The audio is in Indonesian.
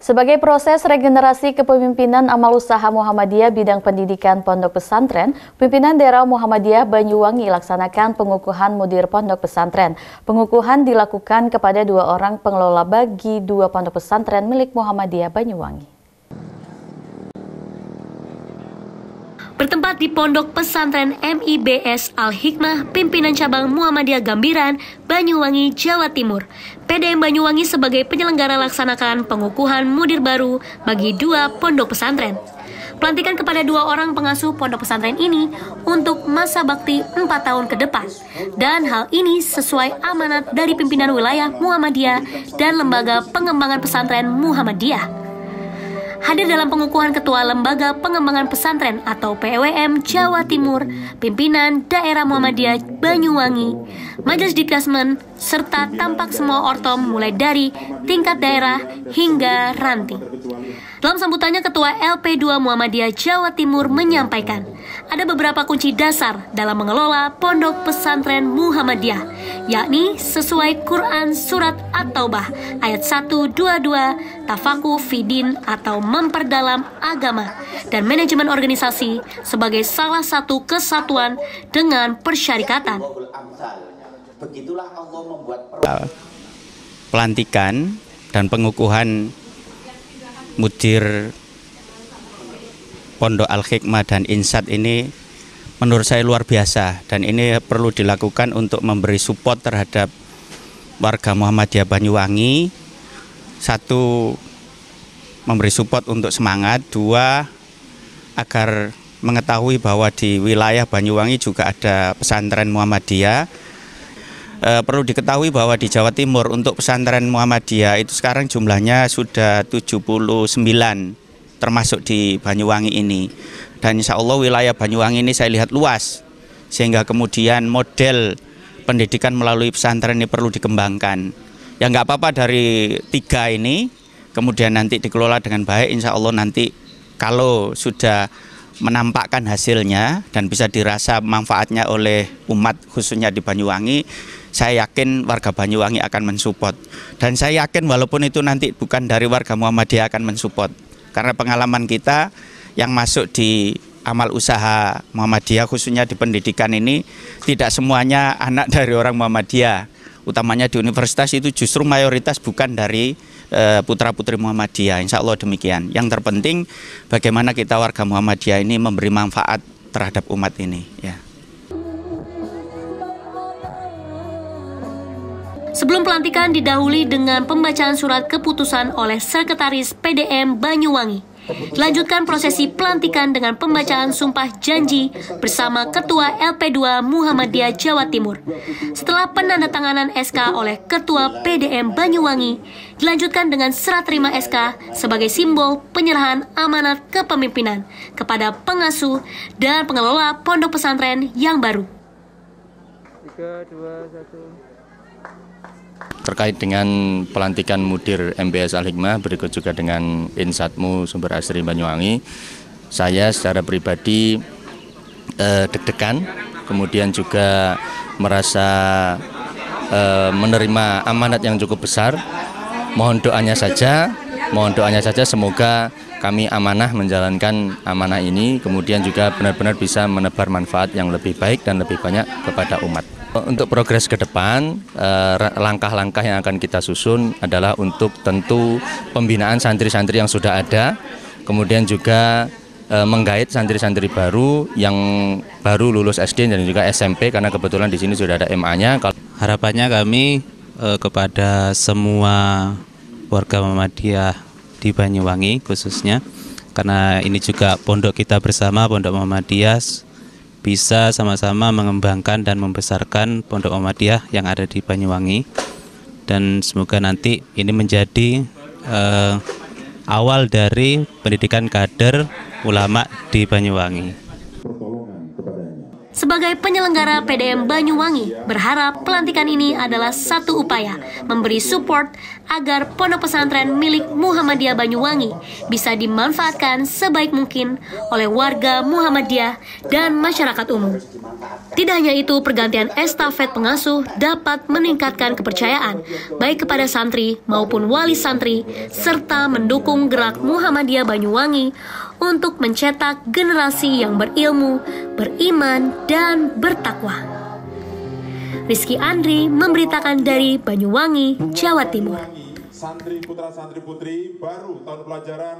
Sebagai proses regenerasi kepemimpinan amal usaha Muhammadiyah bidang pendidikan Pondok Pesantren, pimpinan daerah Muhammadiyah Banyuwangi laksanakan pengukuhan mudir Pondok Pesantren. Pengukuhan dilakukan kepada dua orang pengelola bagi dua pondok pesantren milik Muhammadiyah Banyuwangi. Bertempat di Pondok Pesantren MIBS Al-Hikmah, pimpinan cabang Muhammadiyah Gambiran, Banyuwangi, Jawa Timur. PDM Banyuwangi sebagai penyelenggara laksanakan pengukuhan mudir baru bagi dua pondok pesantren. Pelantikan kepada dua orang pengasuh pondok pesantren ini untuk masa bakti 4 tahun ke depan. Dan hal ini sesuai amanat dari pimpinan wilayah Muhammadiyah dan Lembaga Pengembangan Pesantren Muhammadiyah hadir dalam pengukuhan Ketua Lembaga Pengembangan Pesantren atau PWM Jawa Timur, pimpinan daerah Muhammadiyah Banyuwangi, Majelis diklasmen, serta tampak semua ortom mulai dari tingkat daerah hingga ranting. Dalam sambutannya, Ketua LP2 Muhammadiyah Jawa Timur menyampaikan, ada beberapa kunci dasar dalam mengelola Pondok Pesantren Muhammadiyah, yakni sesuai Quran Surat At-Taubah ayat 122, tafaku fidin atau memperdalam agama dan manajemen organisasi sebagai salah satu kesatuan dengan persyarikatan. pelantikan dan pengukuhan mudir Pondok Al-Hikmah dan Insat ini menurut saya luar biasa dan ini perlu dilakukan untuk memberi support terhadap warga Muhammadiyah Banyuwangi satu memberi support untuk semangat dua agar mengetahui bahwa di wilayah Banyuwangi juga ada pesantren Muhammadiyah e, perlu diketahui bahwa di Jawa Timur untuk pesantren Muhammadiyah itu sekarang jumlahnya sudah 79 termasuk di Banyuwangi ini. Dan insya Allah wilayah Banyuwangi ini saya lihat luas, sehingga kemudian model pendidikan melalui pesantren ini perlu dikembangkan. Ya nggak apa-apa dari tiga ini, kemudian nanti dikelola dengan baik, insya Allah nanti kalau sudah menampakkan hasilnya dan bisa dirasa manfaatnya oleh umat khususnya di Banyuwangi, saya yakin warga Banyuwangi akan mensupport. Dan saya yakin walaupun itu nanti bukan dari warga Muhammadiyah akan mensupport. Karena pengalaman kita yang masuk di amal usaha Muhammadiyah khususnya di pendidikan ini tidak semuanya anak dari orang Muhammadiyah. Utamanya di universitas itu justru mayoritas bukan dari eh, putra-putri Muhammadiyah. Insya Allah demikian. Yang terpenting bagaimana kita warga Muhammadiyah ini memberi manfaat terhadap umat ini ya. Sebelum pelantikan didahului dengan pembacaan surat keputusan oleh Sekretaris PDM Banyuwangi. Lanjutkan prosesi pelantikan dengan pembacaan sumpah janji bersama Ketua LP2 Muhammadiyah Jawa Timur. Setelah penandatanganan SK oleh Ketua PDM Banyuwangi, dilanjutkan dengan serah terima SK sebagai simbol penyerahan amanat kepemimpinan kepada pengasuh dan pengelola pondok pesantren yang baru. 3, 2, 1 terkait dengan pelantikan mudir MBS Al-Hikmah berikut juga dengan Insatmu Sumber Asri Banyuwangi saya secara pribadi eh, deg-degan kemudian juga merasa eh, menerima amanat yang cukup besar mohon doanya saja mohon doanya saja semoga kami amanah menjalankan amanah ini, kemudian juga benar-benar bisa menebar manfaat yang lebih baik dan lebih banyak kepada umat. Untuk progres ke depan, eh, langkah-langkah yang akan kita susun adalah untuk tentu pembinaan santri-santri yang sudah ada, kemudian juga eh, menggait santri-santri baru yang baru lulus SD dan juga SMP karena kebetulan di sini sudah ada MA-nya. Harapannya kami eh, kepada semua warga Muhammadiyah di Banyuwangi khususnya karena ini juga pondok kita bersama Pondok Muhammadiyah bisa sama-sama mengembangkan dan membesarkan Pondok Muhammadiyah yang ada di Banyuwangi dan semoga nanti ini menjadi eh, awal dari pendidikan kader ulama di Banyuwangi. Sebagai penyelenggara PDM Banyuwangi, berharap pelantikan ini adalah satu upaya memberi support agar pondok pesantren milik Muhammadiyah Banyuwangi bisa dimanfaatkan sebaik mungkin oleh warga Muhammadiyah dan masyarakat umum. Tidak hanya itu, pergantian estafet pengasuh dapat meningkatkan kepercayaan baik kepada santri maupun wali santri serta mendukung gerak Muhammadiyah Banyuwangi untuk mencetak generasi yang berilmu, beriman, dan bertakwa. Rizky Andri memberitakan dari Banyuwangi, Jawa Timur. Santri putra santri putri baru tahun pelajaran